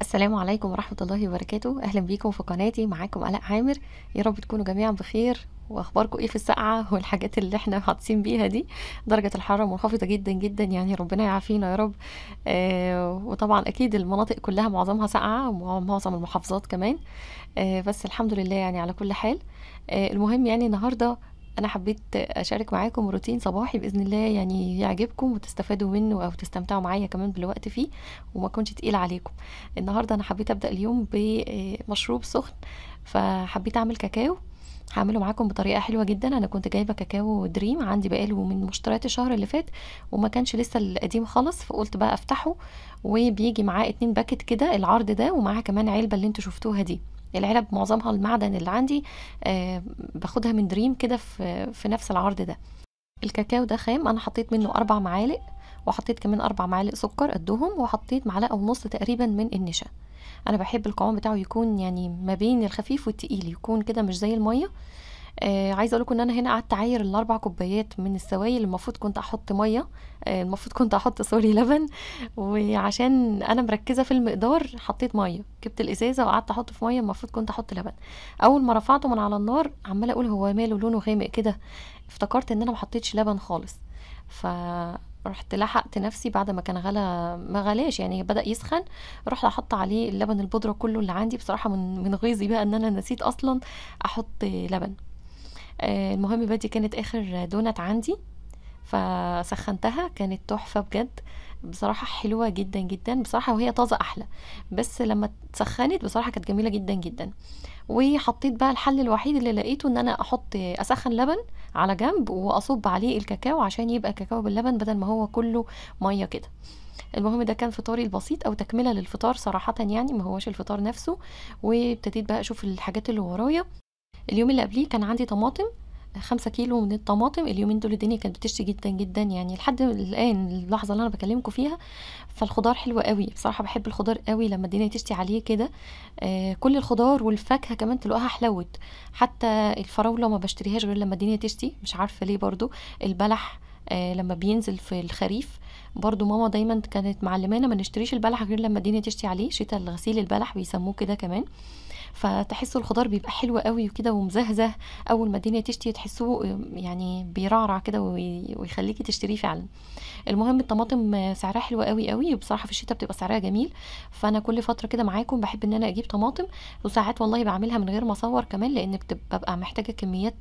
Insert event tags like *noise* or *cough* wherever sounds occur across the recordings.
السلام عليكم ورحمة الله وبركاته أهلا بيكم في قناتي معاكم آلاء عامر يا رب تكونوا جميعا بخير واخباركم ايه في الساقعه والحاجات اللي احنا حاطين بيها دي درجه الحراره منخفضه جدا جدا يعني ربنا يعافينا يا رب آه وطبعا اكيد المناطق كلها معظمها ساقعه ومعظم المحافظات كمان آه بس الحمد لله يعني على كل حال آه المهم يعني النهارده انا حبيت اشارك معاكم روتين صباحي باذن الله يعني يعجبكم وتستفادوا منه او تستمتعوا معايا كمان بالوقت فيه وما كنتش تقيل عليكم النهارده انا حبيت ابدا اليوم بمشروب آه، سخن فحبيت اعمل كاكاو هعمله معاكم بطريقه حلوه جدا انا كنت جايبه كاكاو دريم عندي بقاله من مشتريات الشهر اللي فات وما كانش لسه القديم خالص فقلت بقى افتحه وبيجي معاه اتنين باكت كده العرض ده ومعاه كمان علبه اللي انتوا شفتوها دي العلب معظمها المعدن اللي عندي آه، باخدها من دريم كده في, في نفس العرض ده الكاكاو ده خام انا حطيت منه اربع معالق وحطيت كمان اربع معالق سكر قدهم وحطيت معلقه ونص تقريبا من النشا انا بحب القوام بتاعه يكون يعني ما بين الخفيف والتقيل يكون كده مش زي الميه آه عايزه اقول لكم ان انا هنا قعدت اعاير الاربع كوبايات من السوائل المفروض كنت احط ميه آه المفروض كنت احط سوري لبن وعشان انا مركزه في المقدار حطيت ميه جبت الازازه وقعدت احط في ميه المفروض كنت احط لبن اول ما رفعته من على النار عماله اقول هو ماله لونه غامق كده افتكرت ان انا ما حطيتش لبن خالص ف رحت لحقت نفسي بعد ما كان غلا ما غلاش يعني بدا يسخن رحت احط عليه اللبن البودره كله اللي عندي بصراحه من من غيظي بقى ان انا نسيت اصلا احط لبن آه، المهم بدي كانت اخر دونت عندي فسخنتها كانت تحفه بجد بصراحه حلوه جدا جدا بصراحه وهي طازه احلى بس لما اتسخنت بصراحه كانت جميله جدا جدا وحطيت بقى الحل الوحيد اللي لقيته ان انا احط اسخن لبن على جنب واصب عليه الكاكاو عشان يبقى الكاكاو باللبن بدل ما هو كله ميه كده المهم ده كان فطاري البسيط او تكمله للفطار صراحه يعني ما هوش الفطار نفسه وابتديت بقى اشوف الحاجات اللي ورايا اليوم اللي قبليه كان عندي طماطم آه، خمسة كيلو من الطماطم اليومين دول الدنيا كانت بتشتي جدا جدا يعني لحد الان اللحظه اللي انا بكلمكم فيها فالخضار حلو قوي بصراحه بحب الخضار قوي لما الدنيا تشتي عليه كده آه كل الخضار والفاكهه كمان تلاقوها حلوت حتى الفراوله ما بشتريهاش غير لما الدنيا تشتي مش عارفه ليه برضو البلح آه لما بينزل في الخريف برضو ماما دايما كانت معلمانا ما نشتريش البلح غير لما الدنيا تشتي عليه شتاء الغسيل البلح بيسموه كده كمان آه فتحسوا الخضار بيبقى حلو قوي وكده ومزهزه اول ما الدنيا تشتي تحسوه يعني بيرعرع كده ويخليكي تشتريه فعلا المهم الطماطم سعرها حلو قوي قوي وبصراحه في الشتاء بتبقى سعرها جميل فانا كل فتره كده معاكم بحب ان انا اجيب طماطم وساعات والله بعملها من غير ما اصور كمان لان بتبقى محتاجه كميات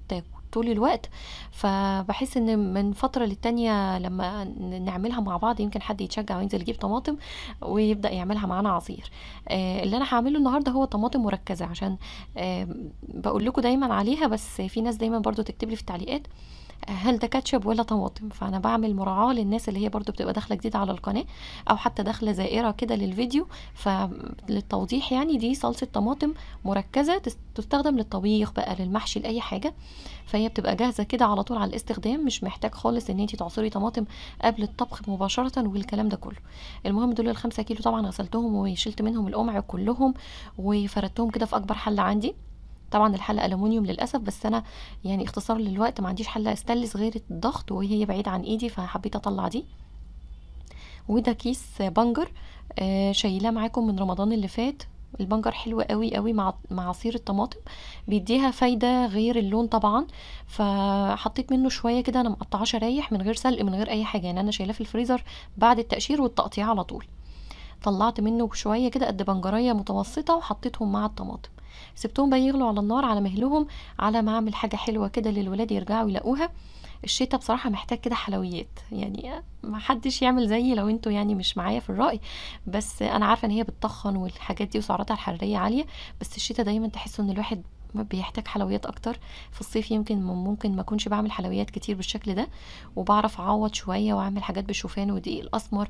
طول الوقت فبحس ان من فتره للتانيه لما نعملها مع بعض يمكن حد يتشجع وينزل يجيب طماطم ويبدا يعملها معانا عصير آه، اللي انا هعمله النهارده هو طماطم مركزه عشان آه، بقول لكم دايما عليها بس في ناس دايما برضو تكتب لي في التعليقات هل ده كاتشب ولا طماطم فانا بعمل مراعاه للناس اللي هي برضو بتبقى داخله جديد على القناه او حتى داخله زائره كده للفيديو فللتوضيح يعني دي صلصه طماطم مركزه تستخدم للطبيخ بقى للمحشي لاي حاجه فهي بتبقى جاهزه كده على طول على الاستخدام مش محتاج خالص ان انت تعصري طماطم قبل الطبخ مباشره والكلام ده كله المهم دول الخمسة كيلو طبعا غسلتهم وشلت منهم القمع كلهم وفردتهم كده في اكبر حله عندي طبعا الحلقه الومنيوم للاسف بس انا يعني اختصار للوقت ما عنديش حله استانلس غير الضغط وهي بعيد عن ايدي فحبيت اطلع دي وده كيس بنجر آه شايلاه معاكم من رمضان اللي فات البنجر حلو قوي قوي مع مع عصير الطماطم بيديها فايده غير اللون طبعا فحطيت منه شويه كده انا مقطعه شرايح من غير سلق من غير اي حاجه يعني انا شايلاه في الفريزر بعد التقشير والتقطيع على طول طلعت منه شويه كده قد بنجريه متوسطه وحطيتهم مع الطماطم سبتهم بقى يغلوا على النار على مهلهم على ما اعمل حاجه حلوه كده للولاد يرجعوا يلاقوها الشتاء بصراحه محتاج كده حلويات يعني ما حدش يعمل زيي لو انتوا يعني مش معايا في الراي بس انا عارفه ان هي بتطخن والحاجات دي وسعراتها الحراريه عاليه بس الشتاء دايما تحسوا ان الواحد بيحتاج حلويات اكتر في الصيف يمكن ممكن ما اكونش بعمل حلويات كتير بالشكل ده وبعرف اعوض شويه واعمل حاجات بالشوفان ودقيق الاسمر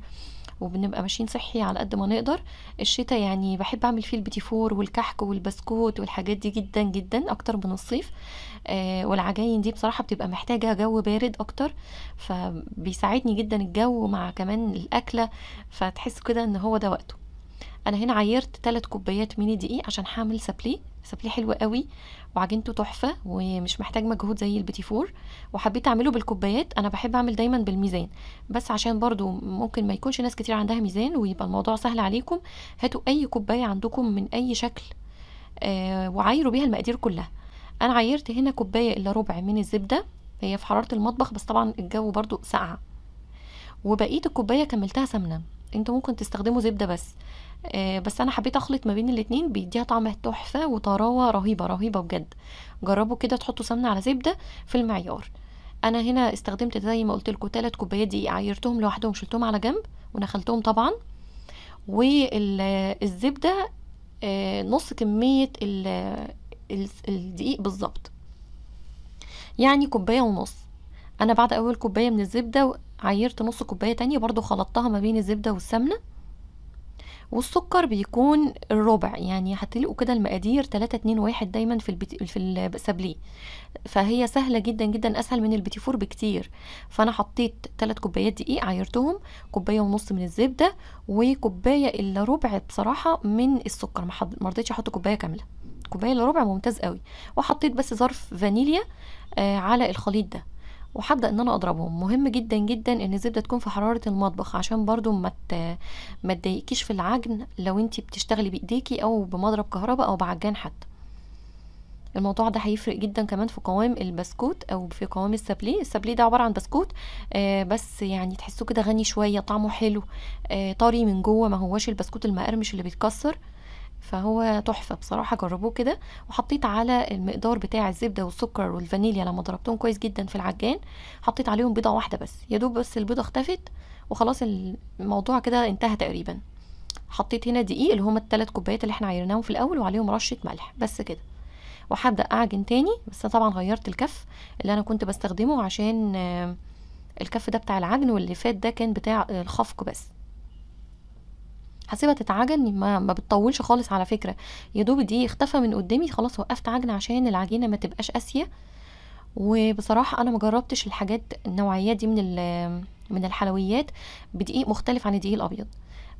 وبنبقى ماشيين صحي على قد ما نقدر الشتاء يعني بحب اعمل فيه البيتي فور والكحك والبسكوت والحاجات دي جدا جدا اكتر من الصيف آه والعجاين دي بصراحه بتبقى محتاجه جو بارد اكتر فبيساعدني جدا الجو مع كمان الاكله فتحس كده ان هو ده وقته انا هنا عيرت ثلاث كوبايات ميني دقيق عشان هعمل سابلي سابلي حلو قوي وعجنته تحفه ومش محتاج مجهود زي البيتي فور وحبيت اعمله بالكوبايات انا بحب اعمل دايما بالميزان بس عشان برضو ممكن ما يكونش ناس كتير عندها ميزان ويبقى الموضوع سهل عليكم هاتوا اي كوبايه عندكم من اي شكل آه وعايروا بيها المقادير كلها انا عيرت هنا كوبايه الا ربع من الزبده هي في حراره المطبخ بس طبعا الجو برضو ساقعه وبقيه الكوبايه كملتها سمنه انتوا ممكن تستخدموا زبده بس آه، بس انا حبيت اخلط ما بين الاتنين بيديها طعم تحفه وطراوه رهيبه رهيبه بجد جربوا كده تحطوا سمنه على زبده في المعيار انا هنا استخدمت زي ما قلت لكم ثلاث كوبايات دقيق عيرتهم لوحدهم شلتهم على جنب ونخلتهم طبعا والزبده آه، نص كميه الدقيق بالظبط يعني كوبايه ونص انا بعد اول كوبايه من الزبده عيرت نص كوبايه تانية برضو خلطتها ما بين الزبده والسمنه والسكر بيكون الربع يعني هتلاقوا كده المقادير 3 2 1 دايما في البت... في السابليه فهي سهله جدا جدا اسهل من البيتي فور بكتير فانا حطيت 3 كوبايات دقيق عايرتهم كوبايه ونص من الزبده وكوبايه الا ربع بصراحه من السكر ما رضيتش احط كوبايه كامله كوبايه الا ربع ممتاز قوي وحطيت بس ظرف فانيليا آه على الخليط ده وحابدأ ان انا اضربهم مهم جدا جدا ان الزبدة تكون في حرارة المطبخ عشان برضو ما ما تضايقكيش في العجن لو انت بتشتغلي بايديكي او بمضرب كهرباء او بعجان حتى الموضوع ده هيفرق جدا كمان في قوام البسكوت او في قوام السابلي السابلي ده عباره عن بسكوت آه بس يعني تحسوه كده غني شويه طعمه حلو آه طري من جوه ما هوش البسكوت المقرمش اللي بيتكسر فهو تحفه بصراحه جربوه كده وحطيت على المقدار بتاع الزبده والسكر والفانيليا لما ضربتهم كويس جدا في العجان حطيت عليهم بيضه واحده بس يا دوب بس البيضه اختفت وخلاص الموضوع كده انتهى تقريبا حطيت هنا دقيق اللي هما الثلاث كوبايات اللي احنا عيرناهم في الاول وعليهم رشه ملح بس كده وهبدا اعجن تاني بس طبعا غيرت الكف اللي انا كنت بستخدمه عشان الكف ده بتاع العجن واللي فات ده كان بتاع الخفق بس هسيبها تتعجن ما, ما بتطولش خالص على فكره يا دوب دي اختفى من قدامي خلاص وقفت عجن عشان العجينه ما تبقاش قاسيه وبصراحه انا ما جربتش الحاجات النوعيه دي من من الحلويات بدقيق مختلف عن الدقيق الابيض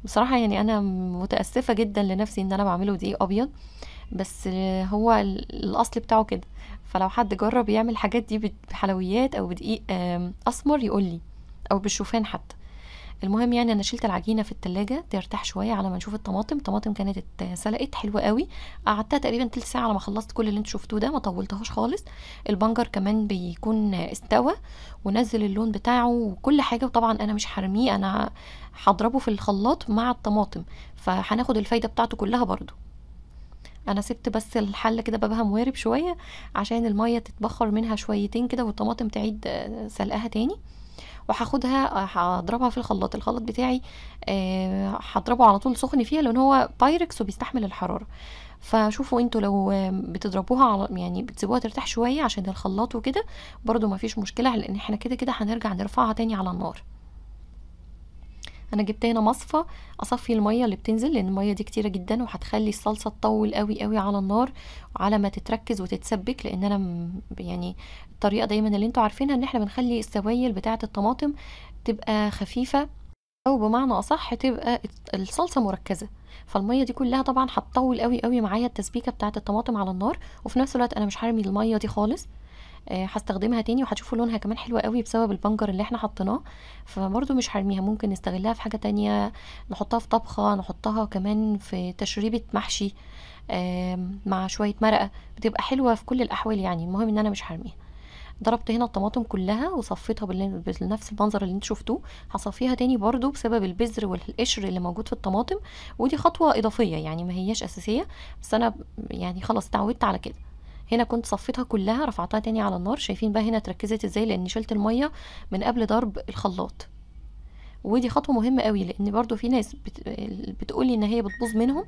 بصراحه يعني انا متاسفه جدا لنفسي ان انا بعمله دقيق ابيض بس هو الاصل بتاعه كده فلو حد جرب يعمل الحاجات دي بحلويات او بدقيق اسمر يقول لي او بالشوفان حتى المهم يعني انا شلت العجينه في التلاجة ترتاح شويه على ما نشوف الطماطم الطماطم كانت اتسلقت حلوه قوي قعدتها تقريبا تلت ساعه على ما خلصت كل اللي انتوا شفتوه ده ما طولتهاش خالص البنجر كمان بيكون استوى ونزل اللون بتاعه وكل حاجه وطبعا انا مش هرميه انا هضربه في الخلاط مع الطماطم فهناخد الفايده بتاعته كلها برده انا سبت بس الحله كده بابها موارب شويه عشان الميه تتبخر منها شويتين كده والطماطم تعيد آه، سلقها تاني وهاخدها هضربها في الخلاط الخلاط بتاعي آه، هضربه على طول سخن فيها لان هو بايركس وبيستحمل الحراره فشوفوا انتوا لو بتضربوها على يعني بتسيبوها ترتاح شويه عشان الخلاط وكده برده مفيش مشكله لان احنا كده كده هنرجع نرفعها تاني على النار انا جبت هنا مصفى اصفي الميه اللي بتنزل لان الميه دي كتيره جدا وهتخلي الصلصه تطول قوي قوي على النار وعلى ما تتركز وتتسبك لان انا يعني الطريقه دايما اللي انتوا عارفينها ان احنا بنخلي السوائل بتاعه الطماطم تبقى خفيفه او بمعنى اصح تبقى الصلصه مركزه فالميه دي كلها طبعا هتطول قوي قوي معايا التسبيكه بتاعه الطماطم على النار وفي نفس الوقت انا مش هرمي الميه دي خالص آه، هستخدمها تاني وهتشوفوا لونها كمان حلو قوي بسبب البنجر اللي احنا حطيناه فبرده مش هرميها ممكن نستغلها في حاجه تانية نحطها في طبخه نحطها كمان في تشريبه محشي مع شويه مرقه بتبقى حلوه في كل الاحوال يعني المهم ان انا مش هرميها ضربت هنا الطماطم كلها وصفيتها بنفس المنظر اللي انتوا شفتوه هصفيها تاني برضو بسبب البذر والقشر اللي موجود في الطماطم ودي خطوه اضافيه يعني ما هياش اساسيه بس انا يعني خلاص اتعودت على كده هنا كنت صفيتها كلها رفعتها تاني على النار شايفين بقى هنا اتركزت ازاي لان شلت الميه من قبل ضرب الخلاط ودي خطوه مهمه قوي لان برضو في ناس بتقولي ان هي بتبوظ منهم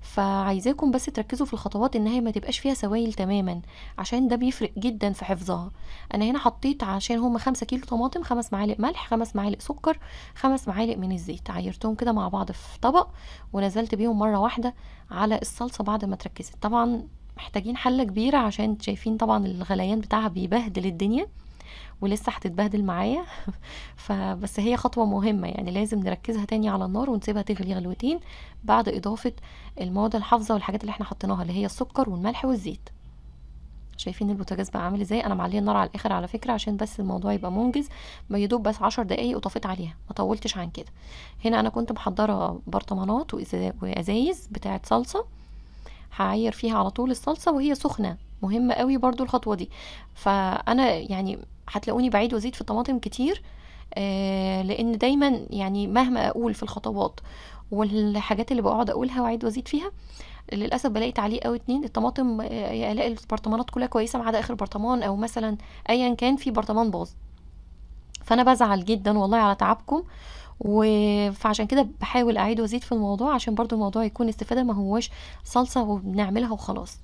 فعايزاكم بس تركزوا في الخطوات ان هي ما تبقاش فيها سوائل تماما عشان ده بيفرق جدا في حفظها انا هنا حطيت عشان هم خمسة كيلو طماطم خمس معالق ملح خمس معالق سكر خمس معالق من الزيت عيرتهم كده مع بعض في طبق ونزلت بيهم مره واحده على الصلصه بعد ما تركزت طبعا محتاجين حلة كبيرة عشان شايفين طبعا الغليان بتاعها بيبهدل الدنيا ولسه هتتبهدل معايا *laughs* فبس هي خطوة مهمة يعني لازم نركزها تاني على النار ونسيبها تغلي غلوتين بعد إضافة المواد الحافظة والحاجات اللي احنا حطيناها اللي هي السكر والملح والزيت شايفين البوتاجاز بقى عامل ازاي انا معليه النار على الاخر على فكره عشان بس الموضوع يبقى منجز ما يدوب بس عشر دقايق وطفيت عليها ما طولتش عن كده هنا انا كنت محضره برطمانات وازايز بتاعه صلصه هعاير فيها على طول الصلصة وهي سخنة مهمة قوي برضو الخطوة دي فأنا يعني هتلاقوني بعيد وزيد في الطماطم كتير آه لان دايما يعني مهما اقول في الخطوات والحاجات اللي بقعد اقولها واعيد وازيد فيها للاسف بلاقي تعليق او اتنين الطماطم آه الاقي البرطمانات كلها كويسه ما عدا اخر برطمان او مثلا ايا كان في برطمان باظ فانا بزعل جدا والله على تعبكم فعشان كده بحاول اعيد وازيد في الموضوع عشان برضو الموضوع يكون استفاده ما هوش صلصه وبنعملها وخلاص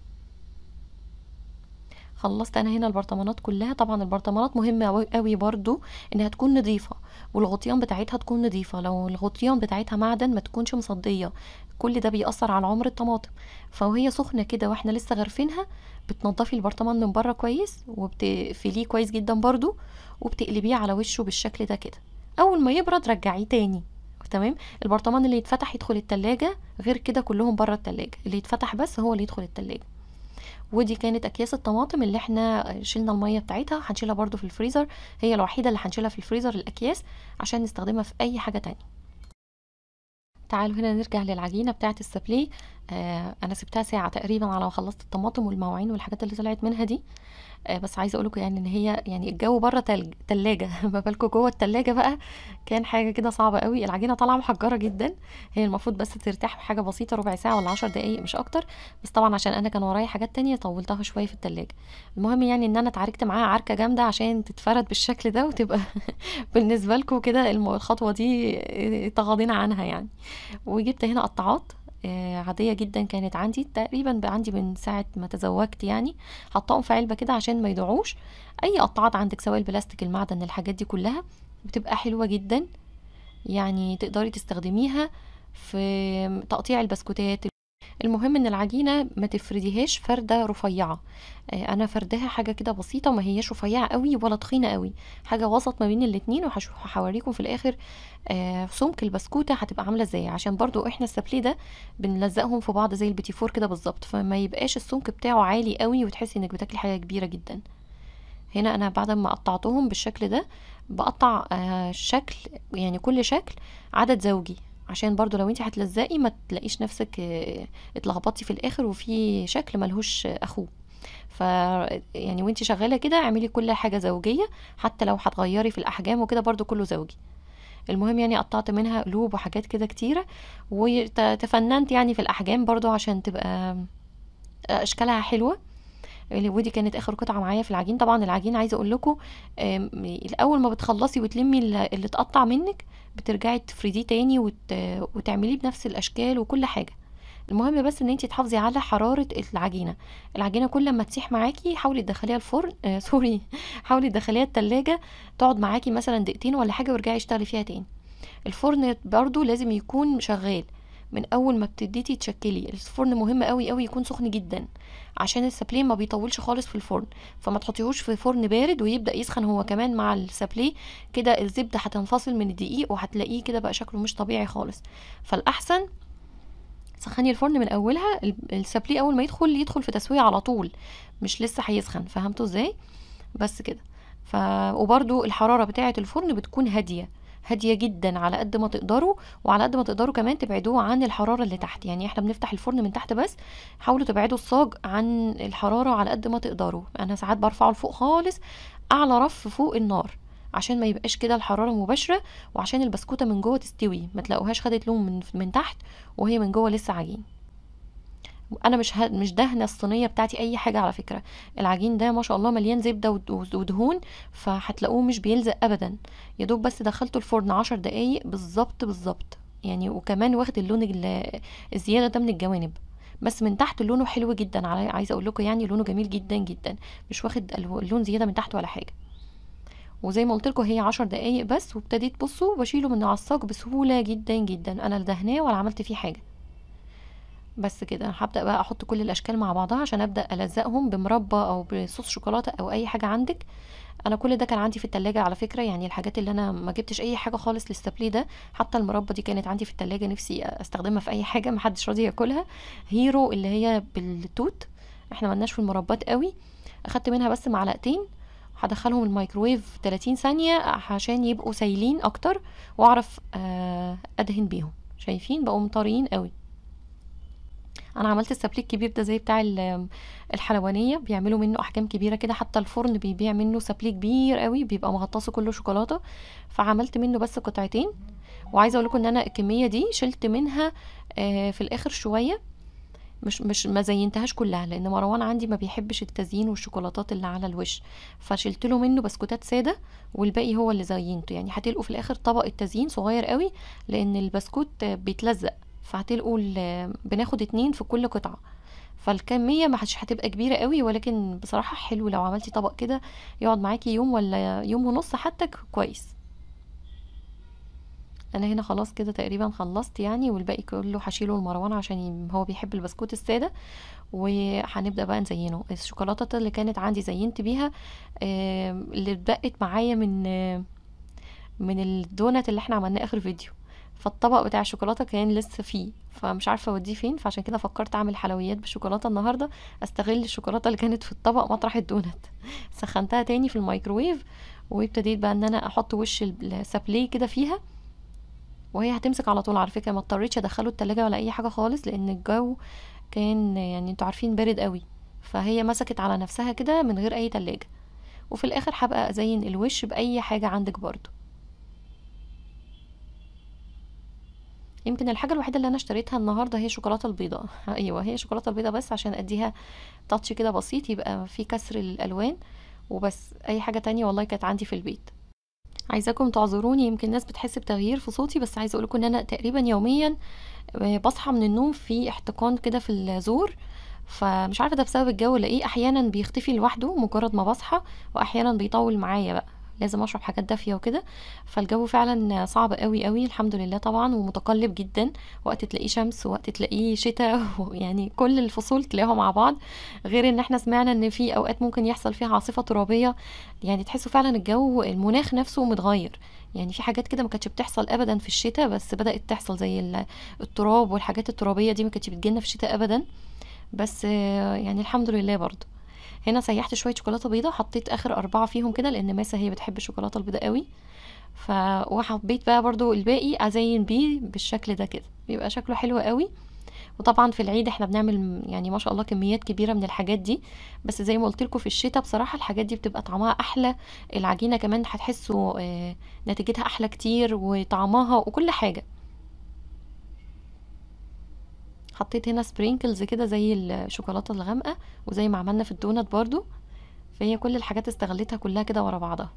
خلصت انا هنا البرطمانات كلها طبعا البرطمانات مهمه قوي برضو انها تكون نظيفه والغطيان بتاعتها تكون نظيفه لو الغطيان بتاعتها معدن ما تكونش مصديه كل ده بيأثر على عمر الطماطم فهي سخنه كده واحنا لسه غارفينها بتنضفي البرطمان من بره كويس وبتقفليه كويس جدا برضو وبتقلبيه على وشه بالشكل ده كده اول ما يبرد رجعيه تاني تمام البرطمان اللي يتفتح يدخل التلاجة غير كده كلهم بره التلاجة اللي يتفتح بس هو اللي يدخل التلاجة ودي كانت اكياس الطماطم اللي احنا شلنا الميه بتاعتها هنشيلها برده في الفريزر هي الوحيده اللي هنشيلها في الفريزر الاكياس عشان نستخدمها في اي حاجه تانية تعالوا هنا نرجع للعجينه بتاعه السبلي آه انا سبتها ساعه تقريبا على ما خلصت الطماطم والمواعين والحاجات اللي طلعت منها دي آه، بس عايزه اقول لكم يعني ان هي يعني الجو بره تلج تلاجه *laughs* ما بالكم جوه التلاجه بقى كان حاجه كده صعبه قوي العجينه طالعه محجره جدا هي المفروض بس ترتاح بحاجه بسيطه ربع ساعه ولا 10 دقائق مش اكتر بس طبعا عشان انا كان ورايا حاجات تانية طولتها شويه في التلاجه المهم يعني ان انا اتعاركت معاها عركه جامده عشان تتفرد بالشكل ده وتبقى *laughs* بالنسبه لكم كده الخطوه دي آه، تغاضينا عنها يعني وجبت هنا قطعات آه، عاديه جدا كانت عندي تقريبا بقى عندي من ساعه ما تزوجت يعني حطاهم في علبه كده عشان ما يضيعوش اي قطعات عندك سواء البلاستيك المعدن الحاجات دي كلها بتبقى حلوه جدا يعني تقدري تستخدميها في تقطيع البسكوتات المهم ان العجينه ما تفرديهاش فرده رفيعه آه، انا فردها حاجه كده بسيطه وما هيش رفيعه قوي ولا تخينه قوي حاجه وسط ما بين الاتنين وهوريكم في الاخر آه، سمك البسكوته هتبقى عامله ازاي عشان برضو احنا السابلي ده بنلزقهم في بعض زي البيتي فور كده بالظبط فما يبقاش السمك بتاعه عالي قوي وتحسي انك بتاكلي حاجه كبيره جدا هنا انا بعد ما قطعتهم بالشكل ده بقطع آه، شكل يعني كل شكل عدد زوجي عشان برضو لو انت هتلزقي ما تلاقيش نفسك آه، اتلخبطتي في الاخر وفي شكل ملهوش اخوه ف يعني وانت شغاله كده اعملي كل حاجه زوجيه حتى لو هتغيري في الاحجام وكده برضو كله زوجي المهم يعني قطعت منها قلوب وحاجات كده كتيره وتفننت يعني في الاحجام برضو عشان تبقى آه، اشكالها حلوه ودي كانت اخر قطعه معايا في العجين طبعا العجين عايزه اقول لكم الاول ما بتخلصي وتلمي اللي اتقطع منك بترجعي تفرديه تاني وت... وتعمليه بنفس الاشكال وكل حاجه المهم بس ان انت تحافظي على حراره العجينه العجينه كل ما تسيح معاكي حاولي تدخليها الفرن آه *laughs* سوري حاولي تدخليها التلاجة تقعد معاكي مثلا دقيقتين ولا حاجه وارجعي اشتغلي فيها تاني الفرن برضو لازم يكون شغال من اول ما بتديتي تشكلي الفرن مهم قوي قوي يكون سخن جدا عشان السابلي ما بيطولش خالص في الفرن فما تحطيهوش في فرن بارد ويبدا يسخن هو كمان مع السابلي كده الزبده هتنفصل من الدقيق وهتلاقيه كده بقى شكله مش طبيعي خالص فالاحسن سخني الفرن من اولها السابلي اول ما يدخل يدخل في تسويه على طول مش لسه هيسخن فهمتوا ازاي بس كده ف... وبرده الحراره بتاعه الفرن بتكون هاديه هاديه جدا على قد ما تقدروا وعلى قد ما تقدروا كمان تبعدوه عن الحراره اللي تحت يعني احنا بنفتح الفرن من تحت بس حاولوا تبعدوا الصاج عن الحراره على قد ما تقدروا انا ساعات برفعه لفوق خالص اعلى رف فوق النار عشان ما يبقاش كده الحراره مباشره وعشان البسكوته من جوه تستوي ما تلاقوهاش خدت لون من, من تحت وهي من جوه لسه عجين انا مش ه... مش دهنه الصينيه بتاعتي اي حاجه على فكره العجين ده ما شاء الله مليان زبده ودهون فهتلاقوه مش بيلزق ابدا يا دوب بس دخلته الفرن عشر دقايق بالظبط بالظبط يعني وكمان واخد اللون الزياده ده من الجوانب بس من تحت لونه حلو جدا عايزه اقول لكم يعني لونه جميل جدا جدا مش واخد اللون زياده من تحت ولا حاجه وزي ما قلت لكم هي عشر دقايق بس وابتديت بصوا بشيله من على الصاج بسهوله جدا جدا انا لا دهناه ولا عملت فيه حاجه بس كده هبدأ بقى أحط كل الأشكال مع بعضها عشان أبدأ ألزقهم بمربى أو بصوص شوكولاتة أو أي حاجة عندك أنا كل ده كان عندي في التلاجة على فكرة يعني الحاجات اللي أنا ما جبتش أي حاجة خالص للستابلي ده حتى المربى دي كانت عندي في التلاجة نفسي أستخدمها في أي حاجة محدش راضي ياكلها هيرو اللي هي بالتوت احنا ملناش في المربات قوي أخدت منها بس معلقتين هدخلهم الميكروويف 30 ثانية عشان يبقوا سايلين أكتر وأعرف آه، أدهن بيهم شايفين بقوا مطريين قوي انا عملت السابليك كبير ده زي بتاع الحلوانيه بيعملوا منه احجام كبيره كده حتى الفرن بيبيع منه سابليك كبير قوي بيبقى مغطاسه كله شوكولاته فعملت منه بس قطعتين وعايزه اقول لكم ان انا الكميه دي شلت منها آه، في الاخر شويه مش مش ما زينتهاش كلها لان مروان عندي ما بيحبش التزيين والشوكولاتات اللي على الوش فشلت له منه بسكوتات ساده والباقي هو اللي زينته يعني هتلقوا في الاخر طبق التزيين صغير قوي لان البسكوت بيتلزق فهتلقوا بناخد اتنين في كل قطعة فالكمية مش هتبقى كبيرة قوي ولكن بصراحة حلو لو عملتي طبق كده يقعد معاكي يوم ولا يوم ونص حتى كويس انا هنا خلاص كده تقريبا خلصت يعني والباقي كله هشيله المروان عشان هو بيحب البسكوت الساده وهنبدا بقى نزينه الشوكولاته اللي كانت عندي زينت بيها اللي اتبقت معايا من من الدونات اللي احنا عملناه اخر فيديو فالطبق بتاع الشوكولاته كان لسه فيه فمش عارفه اوديه فين فعشان كده فكرت اعمل حلويات بالشوكولاته النهارده استغل الشوكولاته اللي كانت في الطبق مطرح الدونات *laughs* سخنتها تاني في الميكروويف وابتديت بقى ان انا احط وش السابليه كده فيها وهي هتمسك على طول على فكره ما اضطريتش ادخله التلاجة ولا اي حاجه خالص لان الجو كان يعني انتوا عارفين بارد قوي فهي مسكت على نفسها كده من غير اي تلاجة وفي الاخر هبقى ازين الوش باي حاجه عندك برضو يمكن الحاجه الوحيده اللي انا اشتريتها النهارده هي الشوكولاته البيضاء ايوه هي الشوكولاته البيضاء بس عشان اديها تاتش كده بسيط يبقى في كسر الالوان وبس اي حاجه تانية والله كانت عندي في البيت عايزاكم تعذروني يمكن الناس بتحس بتغيير في صوتي بس عايزه اقولكم ان انا تقريبا يوميا آه، بصحى من النوم في احتقان كده في الزور فمش عارفه ده بسبب الجو ولا ايه احيانا بيختفي لوحده مجرد ما بصحى واحيانا بيطول معايا بقى لازم اشرب حاجات دافيه وكده فالجو فعلا صعب قوي قوي الحمد لله طبعا ومتقلب جدا وقت تلاقيه شمس وقت تلاقيه شتاء *laughs* يعني كل الفصول تلاقيها مع بعض غير ان احنا سمعنا ان في اوقات ممكن يحصل فيها عاصفه ترابيه يعني تحسوا فعلا الجو المناخ نفسه متغير يعني في حاجات كده ما كانتش بتحصل ابدا في الشتاء بس بدات تحصل زي التراب والحاجات الترابيه دي ما كانتش بتجيلنا في الشتاء ابدا بس يعني الحمد لله برضه هنا سيحت شويه شوكولاته بيضه حطيت اخر اربعه فيهم كده لان ماسه هي بتحب الشوكولاته البيضه قوي ف وحبيت بقى برضو الباقي ازين بيه بالشكل ده كده بيبقى شكله حلو قوي وطبعا في العيد احنا بنعمل يعني ما شاء الله كميات كبيره من الحاجات دي بس زي ما قلت لكم في الشتاء بصراحه الحاجات دي بتبقى طعمها احلى العجينه كمان هتحسوا آه، نتيجتها احلى كتير وطعمها وكل حاجه حطيت هنا سبرينكلز كده زي الشوكولاته الغامقه وزي ما عملنا في الدونت برضو فهي كل الحاجات استغلتها كلها كده ورا بعضها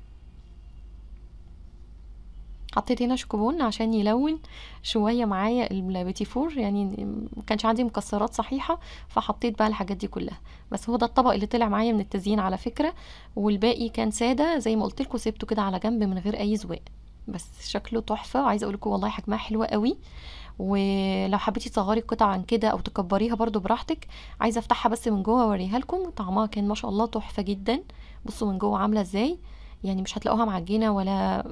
حطيت هنا شوكوبون عشان يلون شويه معايا البيتي فور يعني ما كانش عندي مكسرات صحيحه فحطيت بقى الحاجات دي كلها بس هو ده الطبق اللي طلع معايا من التزيين على فكره والباقي كان ساده زي ما قلت لكم كده على جنب من غير اي زواق بس شكله تحفه وعايزه اقول لكم والله حجمها حلوه قوي ولو حبيتي تصغري القطع عن كده او تكبريها برضو براحتك عايزه افتحها بس من جوه اوريها لكم طعمها كان ما شاء الله تحفه جدا بصوا من جوه عامله ازاي يعني مش هتلاقوها معجنه ولا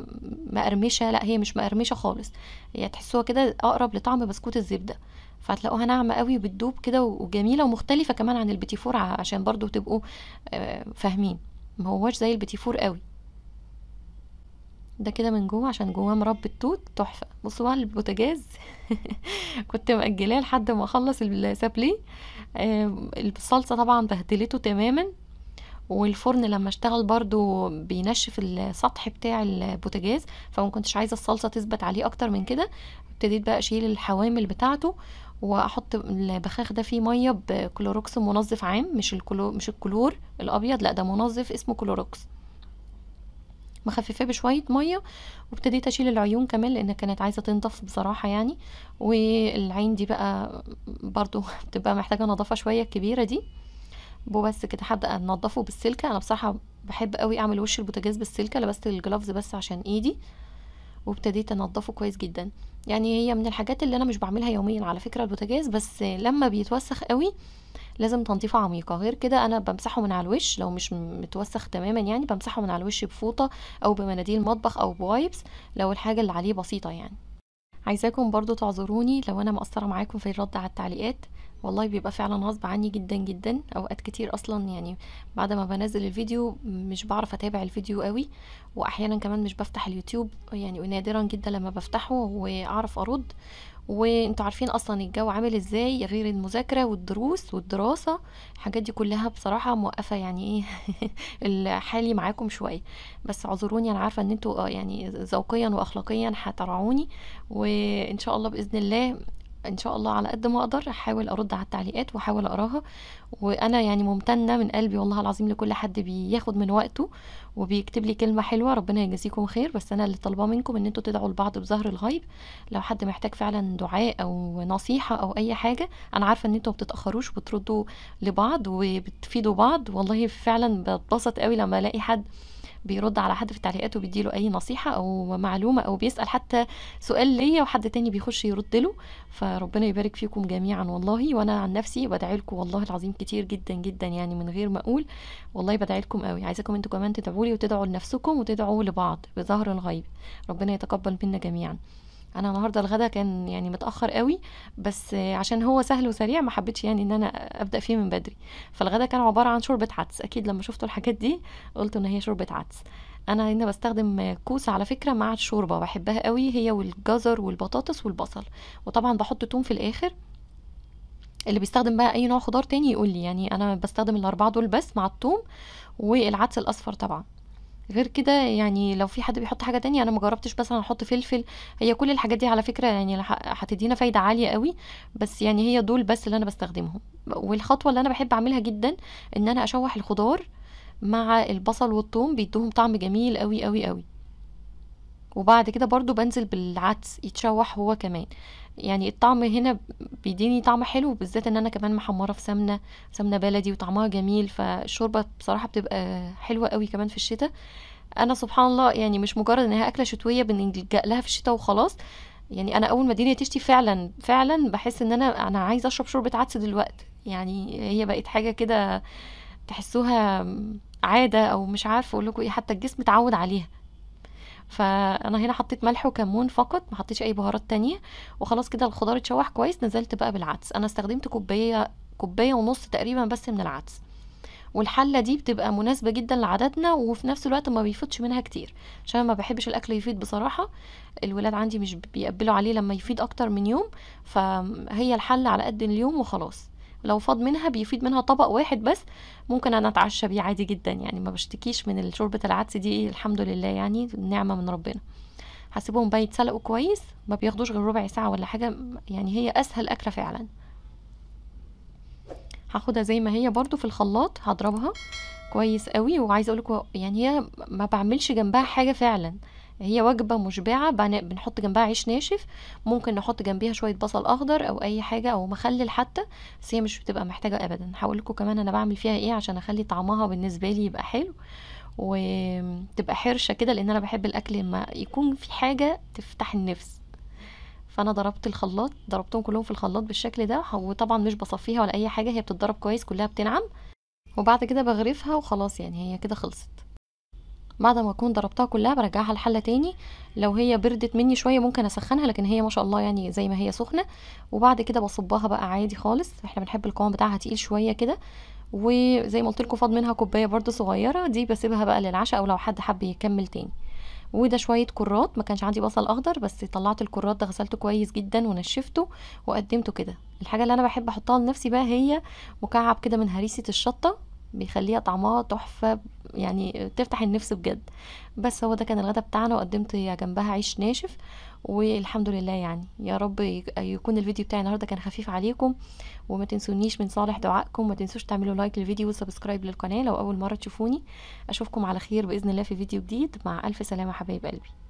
مقرمشه لا هي مش مقرمشه خالص هي يعني تحسوها كده اقرب لطعم بسكوت الزبده فهتلاقوها ناعمه قوي وبتدوب كده وجميله ومختلفه كمان عن البيتي فور عشان برضو تبقوا آه، فاهمين ما هوش زي البيتي فور قوي ده كده من جوه عشان جواه مربى التوت تحفه بصوا بقى البوتاجاز *laughs* كنت مأجلاه لحد ما اخلص السابلي آه الصلصه طبعا بهدلته تماما والفرن لما اشتغل برضو بينشف السطح بتاع البوتاجاز فما كنتش عايزه الصلصه تثبت عليه اكتر من كده ابتديت بقى اشيل الحوامل بتاعته واحط البخاخ ده فيه ميه بكلوروكس منظف عام مش الكلور مش الكلور الابيض لا ده منظف اسمه كلوروكس مخففاه بشويه ميه وابتديت اشيل العيون كمان لان كانت عايزه تنضف بصراحه يعني والعين دي بقى برضو *laughs* بتبقى محتاجه نظافه شويه الكبيره دي وبس كده هبدا انضفه بالسلكه انا بصراحه بحب قوي اعمل وش البوتاجاز بالسلكه لبست الجلافز بس عشان ايدي وابتديت انضفه كويس جدا يعني هي من الحاجات اللي انا مش بعملها يوميا على فكره البوتاجاز بس لما بيتوسخ قوي لازم تنظيفه عميقه غير كده انا بمسحه من على الوش لو مش متوسخ تماما يعني بمسحه من على الوش بفوطه او بمناديل مطبخ او بوايبس لو الحاجه اللي عليه بسيطه يعني عايزاكم برضو تعذروني لو انا مقصره معاكم في الرد على التعليقات والله بيبقى فعلا غصب عني جدا جدا اوقات كتير اصلا يعني بعد ما بنزل الفيديو مش بعرف اتابع الفيديو قوي واحيانا كمان مش بفتح اليوتيوب يعني نادرا جدا لما بفتحه واعرف ارد وانتوا عارفين اصلا الجو عامل ازاي غير المذاكره والدروس والدراسه الحاجات دي كلها بصراحه موقفه يعني ايه *laughs* الحالي معاكم شويه بس اعذروني انا عارفه ان انتوا اه يعني ذوقيا واخلاقيا هترعوني وان شاء الله باذن الله ان شاء الله على قد ما اقدر احاول ارد على التعليقات واحاول اقراها وانا يعني ممتنه من قلبي والله العظيم لكل حد بياخد من وقته وبيكتب لي كلمه حلوه ربنا يجازيكم خير بس انا اللي طالباه منكم ان انتوا تدعوا لبعض بظهر الغيب لو حد محتاج فعلا دعاء او نصيحه او اي حاجه انا عارفه ان انتوا ما بتتاخروش بتردوا لبعض وبتفيدوا بعض والله فعلا بتبسط قوي لما الاقي حد بيرد على حد في التعليقات وبيديله اي نصيحه او معلومه او بيسال حتى سؤال ليا وحد تاني بيخش يرد له فربنا يبارك فيكم جميعا والله وانا عن نفسي بدعي لكم والله العظيم كتير جدا جدا يعني من غير ما اقول والله بدعي لكم قوي عايزاكم انتوا كمان تدعوا لي وتدعوا لنفسكم وتدعوا لبعض بظهر الغيب ربنا يتقبل منا جميعا انا النهارده الغدا كان يعني متاخر قوي بس عشان هو سهل وسريع ما حبيتش يعني ان انا ابدا فيه من بدري فالغدا كان عباره عن شوربه عدس اكيد لما شفتوا الحاجات دي قلت ان هي شوربه عدس انا هنا بستخدم كوسه على فكره مع الشوربه بحبها قوي هي والجزر والبطاطس والبصل وطبعا بحط توم في الاخر اللي بيستخدم بقى اي نوع خضار تاني يقول لي يعني انا بستخدم الاربعه دول بس مع التوم والعدس الاصفر طبعا غير كده يعني لو في حد بيحط حاجه تانية انا ما جربتش مثلا احط فلفل هي كل الحاجات دي على فكره يعني هتدينا فايده عاليه قوي بس يعني هي دول بس اللي انا بستخدمهم والخطوه اللي انا بحب اعملها جدا ان انا اشوح الخضار مع البصل والثوم بيدوهم طعم جميل قوي قوي قوي وبعد كده برضو بنزل بالعدس يتشوح هو كمان يعني الطعم هنا بيديني طعم حلو بالذات ان انا كمان محمره في سمنه سمنه بلدي وطعمها جميل فالشوربه بصراحه بتبقى حلوه قوي كمان في الشتاء انا سبحان الله يعني مش مجرد انها اكله شتويه بنلجا لها في الشتاء وخلاص يعني انا اول ما الدنيا تشتي فعلا فعلا بحس ان انا انا عايزه اشرب شوربه عدس دلوقتي يعني هي بقت حاجه كده تحسوها عاده او مش عارفه اقول لكم ايه حتى الجسم اتعود عليها فانا هنا حطيت ملح وكمون فقط ما حطيتش اي بهارات تانية وخلاص كده الخضار اتشوح كويس نزلت بقى بالعدس انا استخدمت كوبايه كوبايه ونص تقريبا بس من العدس والحله دي بتبقى مناسبه جدا لعددنا وفي نفس الوقت ما بيفيضش منها كتير عشان ما بحبش الاكل يفيض بصراحه الولاد عندي مش بيقبلوا عليه لما يفيض اكتر من يوم فهي الحله على قد اليوم وخلاص لو فاض منها بيفيد منها طبق واحد بس ممكن انا اتعشى بيه عادي جدا يعني ما بشتكيش من شوربه العدس دي الحمد لله يعني نعمه من ربنا هسيبهم بقى يتسلقوا كويس ما بياخدوش غير ربع ساعه ولا حاجه يعني هي اسهل اكله فعلا هاخدها زي ما هي برضو في الخلاط هضربها كويس قوي وعايزه اقول لكم يعني هي ما بعملش جنبها حاجه فعلا هي وجبة مشبعة بنحط جنبها عيش ناشف ممكن نحط جنبها شوية بصل أخضر أو أي حاجة أو مخلل حتى بس هي مش بتبقى محتاجة أبدا هقول لكم كمان أنا بعمل فيها إيه عشان أخلي طعمها بالنسبة لي يبقى حلو وتبقى حرشة كده لأن أنا بحب الأكل لما يكون في حاجة تفتح النفس فانا ضربت الخلاط ضربتهم كلهم في الخلاط بالشكل ده وطبعا مش بصفيها ولا اي حاجه هي بتتضرب كويس كلها بتنعم وبعد كده بغرفها وخلاص يعني هي كده خلصت بعد ما اكون ضربتها كلها برجعها الحله تاني لو هي بردت مني شويه ممكن اسخنها لكن هي ما شاء الله يعني زي ما هي سخنه وبعد كده بصبها بقى عادي خالص احنا بنحب القوام بتاعها تقيل شويه كده وزي ما قلت لكم فاض منها كوبايه برده صغيره دي بسيبها بقى للعشاء او لو حد حب يكمل تاني وده شويه كرات ما كانش عندي بصل اخضر بس طلعت الكرات ده غسلته كويس جدا ونشفته وقدمته كده الحاجه اللي انا بحب احطها لنفسي بقى هي مكعب كده من هريسه الشطه بيخليها طعمها تحفة يعني تفتح النفس بجد بس هو ده كان الغدا بتاعنا وقدمت جنبها عيش ناشف والحمد لله يعني يا رب يكون الفيديو بتاعي النهارده كان خفيف عليكم وما تنسونيش من صالح دعائكم ما تنسوش تعملوا لايك للفيديو وسبسكرايب للقناه لو اول مره تشوفوني اشوفكم على خير باذن الله في فيديو جديد مع الف سلامه حبايب قلبي